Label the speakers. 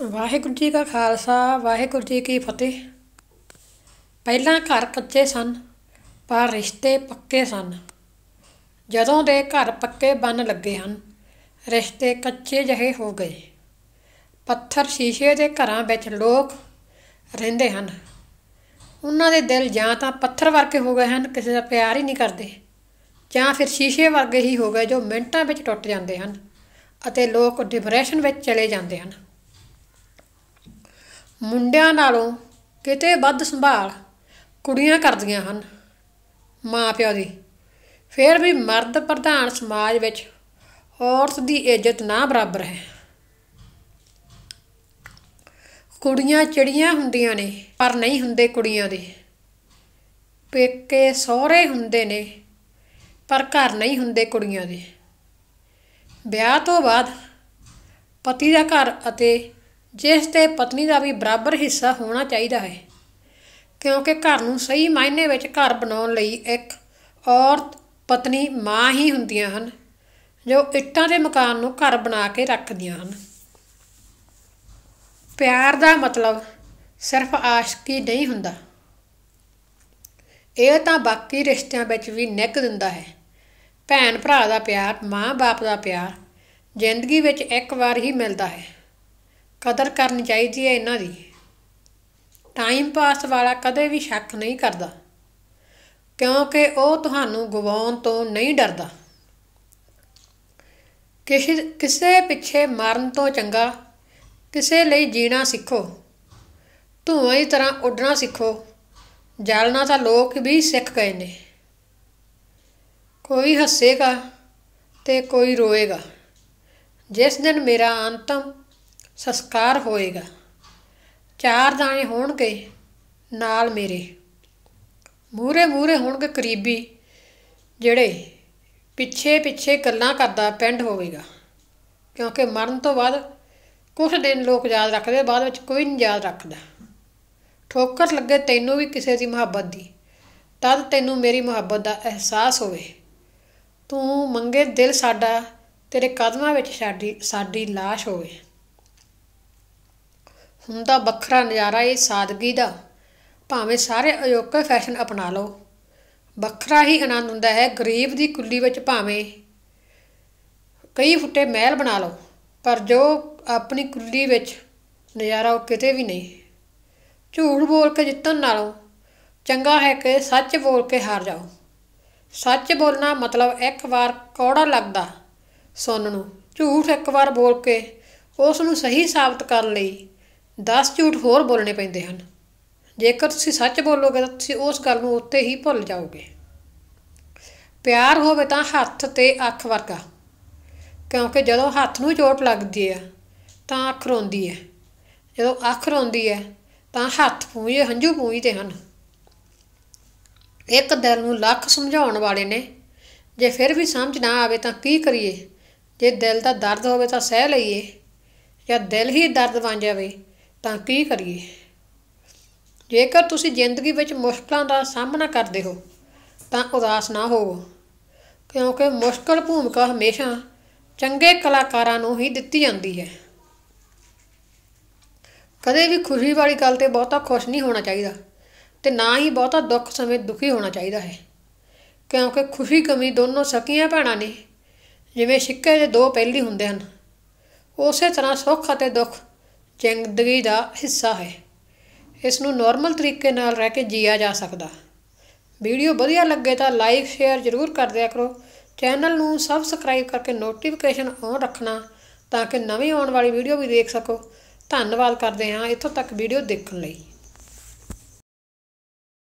Speaker 1: ਵਾਹਿਗੁਰੂ ਜੀ ਕਾ ਖਾਲਸਾ ਵਾਹਿਗੁਰੂ ਜੀ ਕੀ ਫਤਿਹ ਪਹਿਲਾਂ ਘਰ ਕੱਚੇ ਸਨ ਪਰ ਰਿਸ਼ਤੇ ਪੱਕੇ ਸਨ ਜਦੋਂ ਦੇ ਘਰ ਪੱਕੇ ਬਣ ਲੱਗੇ ਹਨ ਰਿਸ਼ਤੇ ਕੱਚੇ ਜਿਹੇ ਹੋ ਗਏ ਪੱਥਰ ਸ਼ੀਸ਼ੇ ਦੇ ਘਰਾਂ ਵਿੱਚ ਲੋਕ ਰਹਿੰਦੇ ਹਨ ਉਹਨਾਂ ਦੇ ਦਿਲ ਜਾਂ ਤਾਂ ਪੱਥਰ ਵਰਗੇ ਹੋ ਗਏ ਹਨ ਕਿਸੇ ਦਾ ਪਿਆਰ ਹੀ ਨਹੀਂ ਕਰਦੇ ਜਾਂ ਫਿਰ ਸ਼ੀਸ਼ੇ ਵਰਗੇ ਹੀ ਹੋ ਗਏ ਜੋ ਮਿੰਟਾਂ ਵਿੱਚ ਟੁੱਟ ਜਾਂਦੇ ਹਨ ਅਤੇ ਲੋਕ ਡਿਪਰੈਸ਼ਨ ਵਿੱਚ ਚਲੇ ਜਾਂਦੇ ਹਨ ਮੁੰਡਿਆਂ ਨਾਲੋਂ ਕਿਤੇ ਵੱਧ ਸੰਭਾਲ ਕੁੜੀਆਂ ਕਰਦੀਆਂ ਹਨ ਮਾਪਿਆਂ ਦੀ ਫਿਰ ਵੀ ਮਰਦ ਪ੍ਰਧਾਨ ਸਮਾਜ ਵਿੱਚ ਔਰਤ ਦੀ ਇੱਜ਼ਤ ਨਾ ਬਰਾਬਰ ਹੈ ਕੁੜੀਆਂ ਚਿੜੀਆਂ ਹੁੰਦੀਆਂ ਨੇ ਪਰ ਨਹੀਂ ਹੁੰਦੇ ਕੁੜੀਆਂ ਦੇ ਪੇਕੇ ਸਹੁਰੇ ਹੁੰਦੇ ਨੇ ਪਰ ਘਰ ਨਹੀਂ ਹੁੰਦੇ ਕੁੜੀਆਂ ਦੇ ਵਿਆਹ ਤੋਂ ਬਾਅਦ ਪਤੀ ਦਾ ਘਰ ਅਤੇ ਜਿਸ ਤੇ ਪਤਨੀ ਦਾ ਵੀ ਬਰਾਬਰ ਹਿੱਸਾ ਹੋਣਾ ਚਾਹੀਦਾ ਹੈ ਕਿਉਂਕਿ ਘਰ ਨੂੰ ਸਹੀ ਮਾਇਨੇ ਵਿੱਚ ਘਰ ਬਣਾਉਣ ਲਈ ਇੱਕ ਔਰਤ ਪਤਨੀ ਮਾਂ ਹੀ ਹੁੰਦੀਆਂ ਹਨ ਜੋ ਇੱਟਾਂ ਦੇ ਮਕਾਨ ਨੂੰ ਘਰ ਬਣਾ ਕੇ ਰੱਖਦੀਆਂ ਹਨ ਪਿਆਰ ਦਾ ਮਤਲਬ ਸਿਰਫ ਆਸ਼ਕੀ ਨਹੀਂ ਹੁੰਦਾ ਇਹ ਤਾਂ ਬਾਕੀ ਰਿਸ਼ਤਿਆਂ ਵਿੱਚ ਵੀ ਨਿਕ ਦਿੰਦਾ ਹੈ ਭੈਣ ਭਰਾ ਦਾ ਪਿਆਰ ਮਾਂ-ਬਾਪ ਦਾ ਪਿਆਰ ਜ਼ਿੰਦਗੀ ਵਿੱਚ ਇੱਕ ਵਾਰ ਹੀ ਮਿਲਦਾ ਹੈ ਕਦਰ ਕਰਨੀ ਚਾਹੀਦੀ ਹੈ ਇਹਨਾਂ ਦੀ ਟਾਈਮ ਪਾਸ ਵਾਲਾ ਕਦੇ ਵੀ ਸ਼ੱਕ ਨਹੀਂ ਕਰਦਾ ਕਿਉਂਕਿ ਉਹ ਤੁਹਾਨੂੰ ਗਵਾਉਣ ਤੋਂ ਨਹੀਂ ਡਰਦਾ ਕਿਸੇ ਪਿੱਛੇ ਮਰਨ ਤੋਂ ਚੰਗਾ ਕਿਸੇ ਲਈ ਜੀਣਾ ਸਿੱਖੋ ਧੂਆਂ ਦੀ ਤਰ੍ਹਾਂ ਉੱਡਣਾ ਸਿੱਖੋ ਜਲਣਾ ਤਾਂ ਲੋਕ ਵੀ ਸਿੱਖ ਗਏ ਨੇ ਕੋਈ ਹੱਸੇਗਾ ਤੇ ਕੋਈ ਰੋਏਗਾ ਜਿਸ ਦਿਨ ਮੇਰਾ ਅੰਤਮ ਸੰਸਕਾਰ ਹੋਏਗਾ ਚਾਰ ਦਾਣੇ ਹੋਣਗੇ ਨਾਲ ਮੇਰੇ ਮੂਰੇ ਮੂਰੇ ਹੋਣਗੇ ਕਰੀਬੀ ਜਿਹੜੇ ਪਿੱਛੇ ਪਿੱਛੇ ਗੱਲਾਂ ਕਰਦਾ ਪਿੰਡ ਹੋਵੇਗਾ ਕਿਉਂਕਿ ਮਰਨ ਤੋਂ ਬਾਅਦ ਕੁਝ ਦਿਨ ਲੋਕ ਯਾਦ ਰੱਖਦੇ ਬਾਅਦ ਵਿੱਚ ਕੋਈ ਨਹੀਂ ਯਾਦ ਰੱਖਦਾ ਠੋਕਰ ਲੱਗੇ ਤੈਨੂੰ ਵੀ ਕਿਸੇ ਦੀ ਮੁਹੱਬਤ ਦੀ ਤਦ ਤੈਨੂੰ ਮੇਰੀ ਮੁਹੱਬਤ ਦਾ ਅਹਿਸਾਸ ਹੋਵੇ ਤੂੰ ਮੰਗੇ ਦਿਲ ਸਾਡਾ ਤੇਰੇ ਕਦਮਾਂ ਵਿੱਚ ਸਾਡੀ ਸਾਡੀ ਲਾਸ਼ ਹੋਵੇ ਹੁੰਦਾ ਵੱਖਰਾ ਨਜ਼ਾਰਾ ਇਹ ਸਾਦਗੀ ਦਾ ਭਾਵੇਂ ਸਾਰੇ ਅਯੋਕੇ ਫੈਸ਼ਨ ਅਪਣਾ ਲਓ ਵੱਖਰਾ ਹੀ ਆਨੰਦ ਹੁੰਦਾ ਹੈ ਗਰੀਬ ਦੀ ਕੁੱਲੀ ਵਿੱਚ ਭਾਵੇਂ ਕਈ ਫੁੱਟੇ ਮਹਿਲ ਬਣਾ ਲਓ ਪਰ ਜੋ ਆਪਣੀ ਕੁੱਲੀ ਵਿੱਚ ਨਜ਼ਾਰਾ ਉਹ ਕਿਤੇ ਵੀ ਨਹੀਂ ਝੂਠ ਬੋਲ ਕੇ ਜਿੱਤਣ ਨਾਲੋਂ ਚੰਗਾ ਹੈ ਕਿ ਸੱਚ ਬੋਲ ਕੇ ਹਾਰ ਜਾਓ ਸੱਚ ਬੋਲਣਾ ਮਤਲਬ ਇੱਕ ਵਾਰ ਕੌੜਾ ਲੱਗਦਾ ਸੁਣਨ ਨੂੰ ਝੂਠ ਇੱਕ ਵਾਰ ਬੋਲ ਕੇ ਉਸ ਨੂੰ ਸਹੀ ਸਾਬਤ ਕਰਨ ਲਈ 10 ਝੂਠ ਹੋਰ ਬੋਲਣੇ ਪੈਂਦੇ ਹਨ ਜੇਕਰ ਤੁਸੀਂ ਸੱਚ ਬੋਲੋਗੇ ਤਾਂ ਤੁਸੀਂ ਉਸ ਗੱਲ ਨੂੰ ਉੱਤੇ ਹੀ ਭੁੱਲ ਜਾਓਗੇ ਪਿਆਰ ਹੋਵੇ ਤਾਂ ਹੱਥ ਤੇ ਅੱਖ ਵਰਗਾ ਕਿਉਂਕਿ ਜਦੋਂ ਹੱਥ ਨੂੰ ਚੋਟ ਲੱਗਦੀ ਹੈ ਤਾਂ ਅੱਖ ਰੋਂਦੀ ਹੈ ਜਦੋਂ ਅੱਖ ਰੋਂਦੀ ਹੈ ਤਾਂ ਹੱਥ ਪੂੰਝੇ ਹੰਝੂ ਪੂੰਝਦੇ ਹਨ ਇੱਕ ਦਿਲ ਨੂੰ ਲੱਖ ਸਮਝਾਉਣ ਵਾਲੇ ਨੇ ਜੇ ਫਿਰ ਵੀ ਸਮਝ ਨਾ ਆਵੇ ਤਾਂ ਕੀ ਕਰੀਏ ਜੇ ਦਿਲ ਦਾ ਦਰਦ ਹੋਵੇ ਤਾਂ ਸਹਿ ਲਈਏ ਜਾਂ ਦਿਲ ਹੀ ਦਰਦ ਬਣ ਜਾਵੇ ਤਾਂ ਕੀ ਕਰੀਏ ਜੇਕਰ ਤੁਸੀਂ ਜ਼ਿੰਦਗੀ ਵਿੱਚ ਮੁਸ਼ਕਲਾਂ ਦਾ ਸਾਹਮਣਾ ਕਰਦੇ ਹੋ ਤਾਂ ਉਦਾਸ ਨਾ ਹੋਵੋ ਕਿਉਂਕਿ ਮੁਸ਼ਕਲ ਭੂਮਿਕਾ ਹਮੇਸ਼ਾ ਚੰਗੇ ਕਲਾਕਾਰਾਂ ਨੂੰ ਹੀ ਦਿੱਤੀ ਜਾਂਦੀ ਹੈ ਕਦੇ ਵੀ ਖੁਸ਼ੀ ਵਾਲੀ ਗੱਲ ਤੇ ਬਹੁਤਾ ਖੁਸ਼ ਨਹੀਂ ਹੋਣਾ ਚਾਹੀਦਾ ਤੇ ਨਾ ਹੀ ਬਹੁਤਾ ਦੁੱਖ ਸਮੇਂ ਦੁਖੀ ਹੋਣਾ ਚਾਹੀਦਾ ਹੈ ਕਿਉਂਕਿ ਖੁਸ਼ੀ ਕਮੀ ਦੋਨੋਂ ਸਕੀਆਂ ਭੈਣਾਂ ਨੇ ਜਿਵੇਂ ਸਿੱਕੇ ਦੇ ਦੋ ਪਹਿਲੀ ਹੁੰਦੇ ਹਨ ਉਸੇ ਤਰ੍ਹਾਂ ਸੁੱਖ ਅਤੇ ਦੁੱਖ ਜ਼ਿੰਦਗੀ ਦਾ ਹਿੱਸਾ ਹੈ ਇਸ ਨੂੰ ਨਾਰਮਲ ਤਰੀਕੇ ਨਾਲ ਰਹਿ ਕੇ ਜੀਆ ਜਾ ਸਕਦਾ ਵੀਡੀਓ ਵਧੀਆ ਲੱਗੇ ਤਾਂ ਲਾਈਕ ਸ਼ੇਅਰ ਜ਼ਰੂਰ ਕਰ ਦਿਆ ਕਰੋ ਚੈਨਲ ਨੂੰ ਸਬਸਕ੍ਰਾਈਬ ਕਰਕੇ ਨੋਟੀਫਿਕੇਸ਼ਨ ਔਨ ਰੱਖਣਾ ਤਾਂ ਕਿ ਨਵੀਂ ਆਉਣ ਵਾਲੀ ਵੀਡੀਓ ਵੀ ਦੇਖ ਸਕੋ ਧੰਨਵਾਦ ਕਰਦੇ ਹਾਂ ਇੱਥੋਂ ਤੱਕ ਵੀਡੀਓ ਦੇਖਣ ਲਈ